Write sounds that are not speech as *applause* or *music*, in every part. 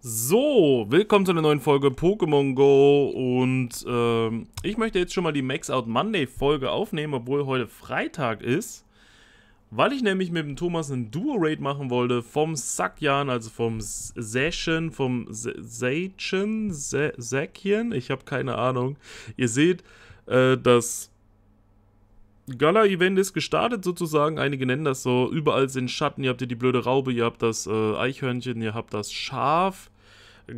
So, willkommen zu einer neuen Folge Pokémon Go und ähm, ich möchte jetzt schon mal die Max Out Monday Folge aufnehmen, obwohl heute Freitag ist, weil ich nämlich mit dem Thomas einen Duo-Raid machen wollte vom Sakyan, also vom Session, vom Seichin, Säckchen, ich habe keine Ahnung. Ihr seht, äh, dass Gala-Event ist gestartet sozusagen. Einige nennen das so. Überall sind Schatten. Ihr habt hier die blöde Raube, ihr habt das äh, Eichhörnchen, ihr habt das Schaf.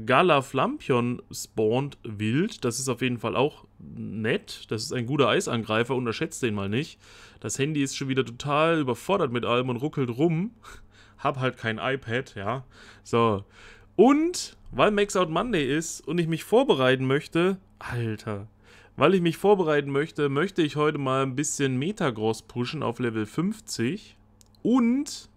Gala Flampion spawnt wild. Das ist auf jeden Fall auch nett. Das ist ein guter Eisangreifer, unterschätzt den mal nicht. Das Handy ist schon wieder total überfordert mit allem und ruckelt rum. *laughs* Hab halt kein iPad, ja. So. Und weil Max Out Monday ist und ich mich vorbereiten möchte, Alter, weil ich mich vorbereiten möchte, möchte ich heute mal ein bisschen Metagross pushen auf Level 50. Und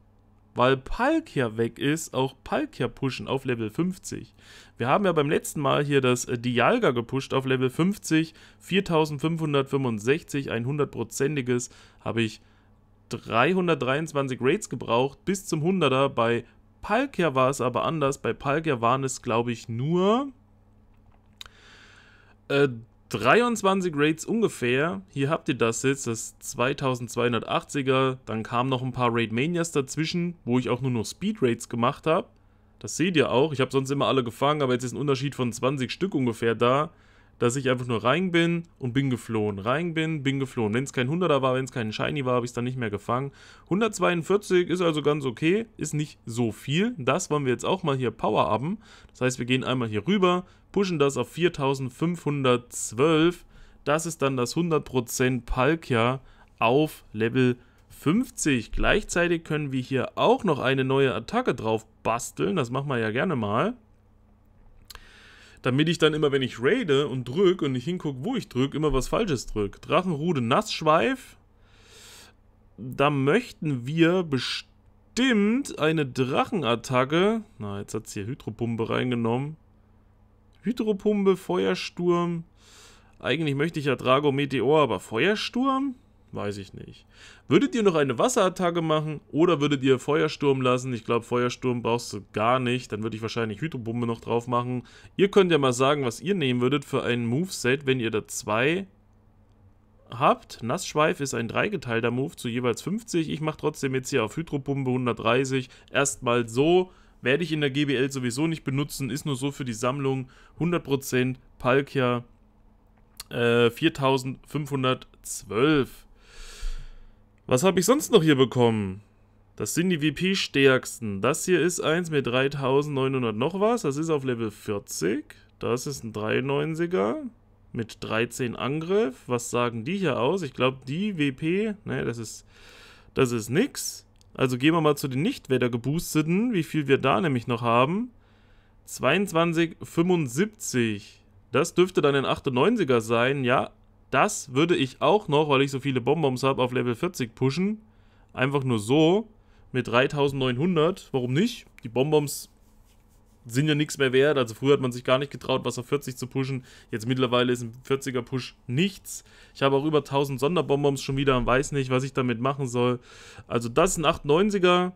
weil Palkia weg ist, auch Palkia pushen auf Level 50. Wir haben ja beim letzten Mal hier das äh, Dialga gepusht auf Level 50. 4565, ein 100%iges, habe ich 323 Raids gebraucht bis zum 100er. Bei Palkia war es aber anders. Bei Palkia waren es, glaube ich, nur... Äh, 23 Raids ungefähr. Hier habt ihr das jetzt, das 2280er. Dann kamen noch ein paar Raid Manias dazwischen, wo ich auch nur noch Speed Raids gemacht habe. Das seht ihr auch. Ich habe sonst immer alle gefangen, aber jetzt ist ein Unterschied von 20 Stück ungefähr da dass ich einfach nur rein bin und bin geflohen. Rein bin, bin geflohen. Wenn es kein 100er war, wenn es kein Shiny war, habe ich es dann nicht mehr gefangen. 142 ist also ganz okay, ist nicht so viel. Das wollen wir jetzt auch mal hier power-upen. Das heißt, wir gehen einmal hier rüber, pushen das auf 4512. Das ist dann das 100% Palkia auf Level 50. Gleichzeitig können wir hier auch noch eine neue Attacke drauf basteln. Das machen wir ja gerne mal damit ich dann immer, wenn ich raide und drücke und nicht hingucke, wo ich drücke, immer was Falsches drücke. Drachenrude Nassschweif. Da möchten wir bestimmt eine Drachenattacke. Na, jetzt hat es hier Hydropumpe reingenommen. Hydropumpe, Feuersturm. Eigentlich möchte ich ja Drago Meteor, aber Feuersturm? Weiß ich nicht. Würdet ihr noch eine Wasserattacke machen oder würdet ihr Feuersturm lassen? Ich glaube, Feuersturm brauchst du gar nicht. Dann würde ich wahrscheinlich Hydrobombe noch drauf machen. Ihr könnt ja mal sagen, was ihr nehmen würdet für ein Moveset, wenn ihr da zwei habt. Nassschweif ist ein dreigeteilter Move zu jeweils 50. Ich mache trotzdem jetzt hier auf Hydrobombe 130. Erstmal so. Werde ich in der GBL sowieso nicht benutzen. Ist nur so für die Sammlung. 100% Palkia 4512. Äh, was habe ich sonst noch hier bekommen? Das sind die wp stärksten Das hier ist eins mit 3900 noch was. Das ist auf Level 40. Das ist ein 93er mit 13 Angriff. Was sagen die hier aus? Ich glaube, die WP, ne, das ist, das ist nix. Also gehen wir mal zu den nicht geboosteten, wie viel wir da nämlich noch haben. 22,75. Das dürfte dann ein 98er sein. Ja, das würde ich auch noch, weil ich so viele Bonbons habe, auf Level 40 pushen. Einfach nur so. Mit 3900. Warum nicht? Die Bonbons sind ja nichts mehr wert. Also früher hat man sich gar nicht getraut, was auf 40 zu pushen. Jetzt mittlerweile ist ein 40er Push nichts. Ich habe auch über 1000 Sonderbonbons schon wieder und weiß nicht, was ich damit machen soll. Also das ist ein 890er.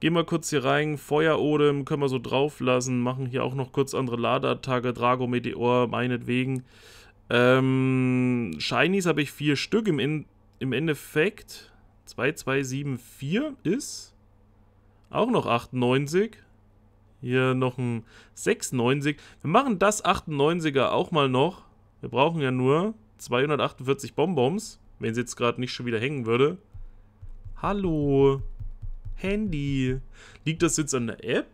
Gehen wir kurz hier rein. Feuerodem können wir so drauf lassen. Machen hier auch noch kurz andere Ladeattacke. Drago Meteor, meinetwegen. Ähm, Shinies habe ich vier Stück. Im, im Endeffekt 2274 ist auch noch 98. Hier noch ein 96. Wir machen das 98er auch mal noch. Wir brauchen ja nur 248 Bonbons. Wenn es jetzt gerade nicht schon wieder hängen würde. Hallo. Handy. Liegt das jetzt an der App?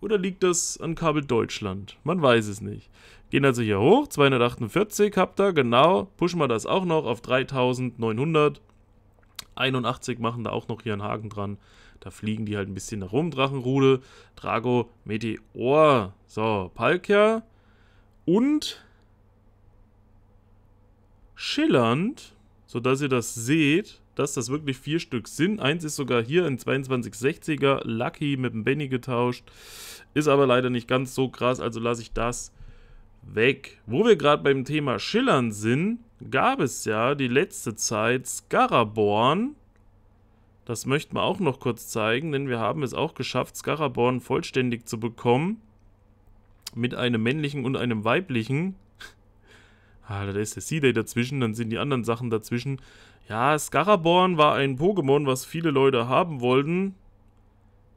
Oder liegt das an Kabel Deutschland? Man weiß es nicht. Gehen also hier hoch, 248 habt ihr, genau. Pushen wir das auch noch auf 3900. 81 machen da auch noch hier einen Haken dran. Da fliegen die halt ein bisschen nach rum, Drachenrude, Drago, Meteor. So, Palkia und schillernd, sodass ihr das seht, dass das wirklich vier Stück sind. Eins ist sogar hier ein 2260er Lucky mit dem Benny getauscht. Ist aber leider nicht ganz so krass, also lasse ich das weg. Wo wir gerade beim Thema Schillern sind, gab es ja die letzte Zeit Scaraborn. Das möchten wir auch noch kurz zeigen, denn wir haben es auch geschafft, Scaraborn vollständig zu bekommen. Mit einem männlichen und einem weiblichen. *laughs* Ah, da ist der Sea day dazwischen, dann sind die anderen Sachen dazwischen. Ja, Scaraborn war ein Pokémon, was viele Leute haben wollten.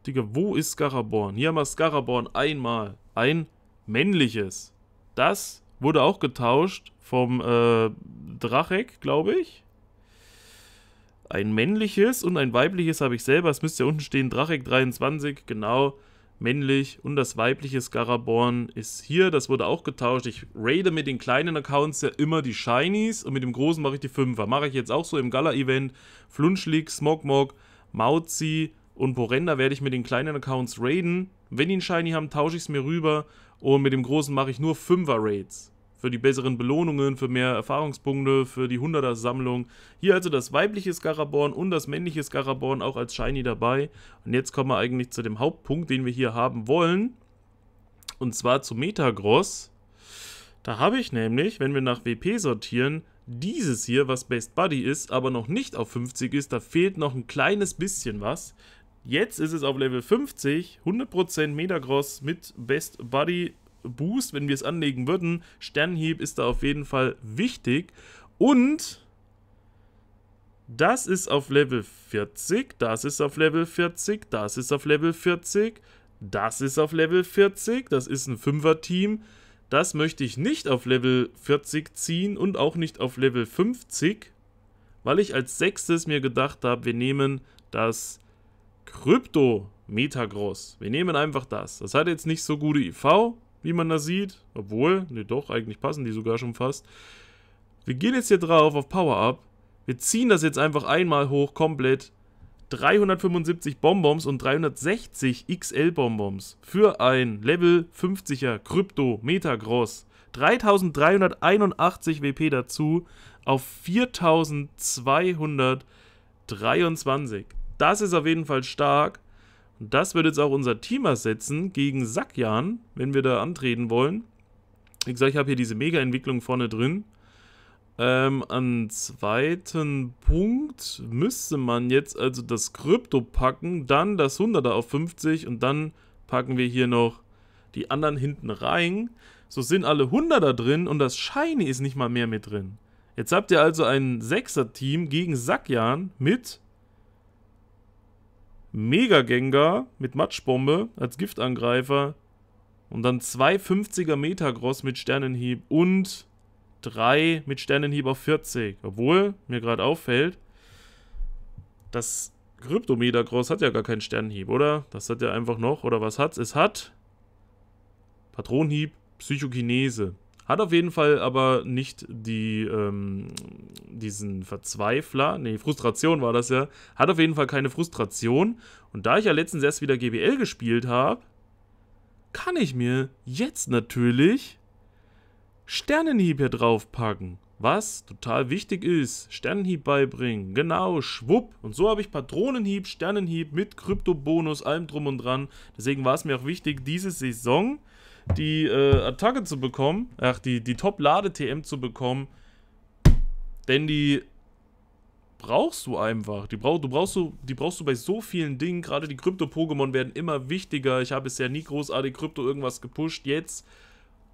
Digga, wo ist Scaraborn? Hier haben wir Scaraborn einmal. Ein männliches. Das wurde auch getauscht vom äh, Drachek, glaube ich. Ein männliches und ein weibliches habe ich selber. Es müsste ja unten stehen, Drachek 23, genau männlich und das weibliche Scaraborn ist hier. Das wurde auch getauscht. Ich raide mit den kleinen Accounts ja immer die Shinies und mit dem großen mache ich die Fünfer. Mache ich jetzt auch so im Gala-Event. Flunschlik, Smogmog, Mauzi und Porenda werde ich mit den kleinen Accounts raiden. Wenn die einen Shiny haben, tausche ich es mir rüber und mit dem großen mache ich nur Fünfer-Raids für die besseren Belohnungen, für mehr Erfahrungspunkte, für die 100er-Sammlung. Hier also das weibliche Scaraborn und das männliche Scaraborn auch als Shiny dabei. Und jetzt kommen wir eigentlich zu dem Hauptpunkt, den wir hier haben wollen. Und zwar zu Metagross. Da habe ich nämlich, wenn wir nach WP sortieren, dieses hier, was Best Buddy ist, aber noch nicht auf 50 ist, da fehlt noch ein kleines bisschen was. Jetzt ist es auf Level 50, 100% Metagross mit Best Buddy Boost, wenn wir es anlegen würden. Sternhieb ist da auf jeden Fall wichtig. Und das ist auf Level 40, das ist auf Level 40, das ist auf Level 40, das ist auf Level 40, das ist ein Fünfer-Team. Das möchte ich nicht auf Level 40 ziehen und auch nicht auf Level 50, weil ich als sechstes mir gedacht habe, wir nehmen das Krypto Metagross. Wir nehmen einfach das. Das hat jetzt nicht so gute IV, wie man das sieht. Obwohl, ne doch, eigentlich passen die sogar schon fast. Wir gehen jetzt hier drauf auf Power-Up. Wir ziehen das jetzt einfach einmal hoch, komplett. 375 Bonbons und 360 XL-Bonbons für ein Level 50er Krypto Metagross. 3381 WP dazu auf 4223. Das ist auf jeden Fall stark. Und das wird jetzt auch unser Team ersetzen gegen Sakjan, wenn wir da antreten wollen. Wie gesagt, ich habe hier diese Mega-Entwicklung vorne drin. Ähm, an zweiten Punkt müsste man jetzt also das Krypto packen, dann das 100er auf 50 und dann packen wir hier noch die anderen hinten rein. So sind alle 100er drin und das Shiny ist nicht mal mehr mit drin. Jetzt habt ihr also ein 6er-Team gegen Sakjan mit Mega Gengar mit Matschbombe als Giftangreifer. Und dann zwei 50er Metagross mit Sternenhieb und drei mit Sternenhieb auf 40. Obwohl mir gerade auffällt, das Kryptometagross hat ja gar keinen Sternenhieb, oder? Das hat ja einfach noch, oder was hat's? Es hat Patronenhieb, Psychokinese. Hat auf jeden Fall aber nicht die, ähm, diesen Verzweifler, nee, Frustration war das ja, hat auf jeden Fall keine Frustration. Und da ich ja letztens erst wieder GBL gespielt habe, kann ich mir jetzt natürlich Sternenhieb hier draufpacken. Was total wichtig ist, Sternenhieb beibringen, genau, schwupp. Und so habe ich Patronenhieb, Sternenhieb mit Kryptobonus, allem drum und dran. Deswegen war es mir auch wichtig, diese Saison die äh, Attacke zu bekommen, ach, die, die Top-Lade-TM zu bekommen, denn die brauchst du einfach. Die, brauch, du brauchst du, die brauchst du bei so vielen Dingen. Gerade die Krypto-Pokémon werden immer wichtiger. Ich habe bisher nie großartig Krypto irgendwas gepusht. Jetzt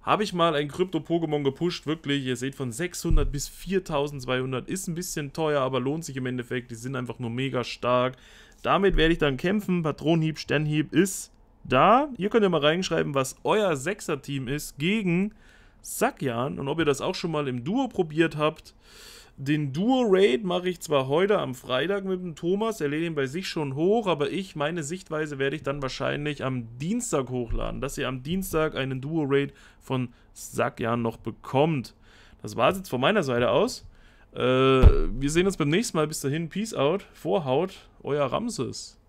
habe ich mal ein Krypto-Pokémon gepusht. Wirklich, ihr seht, von 600 bis 4200 ist ein bisschen teuer, aber lohnt sich im Endeffekt. Die sind einfach nur mega stark. Damit werde ich dann kämpfen. Patronenhieb, Sternhieb ist da. Ihr könnt ja mal reinschreiben, was euer Sechser-Team ist gegen Sakyan und ob ihr das auch schon mal im Duo probiert habt. Den Duo-Raid mache ich zwar heute am Freitag mit dem Thomas, er lädt ihn bei sich schon hoch, aber ich, meine Sichtweise werde ich dann wahrscheinlich am Dienstag hochladen, dass ihr am Dienstag einen Duo-Raid von Sakyan noch bekommt. Das war es jetzt von meiner Seite aus. Äh, wir sehen uns beim nächsten Mal. Bis dahin, Peace out, Vorhaut, euer Ramses.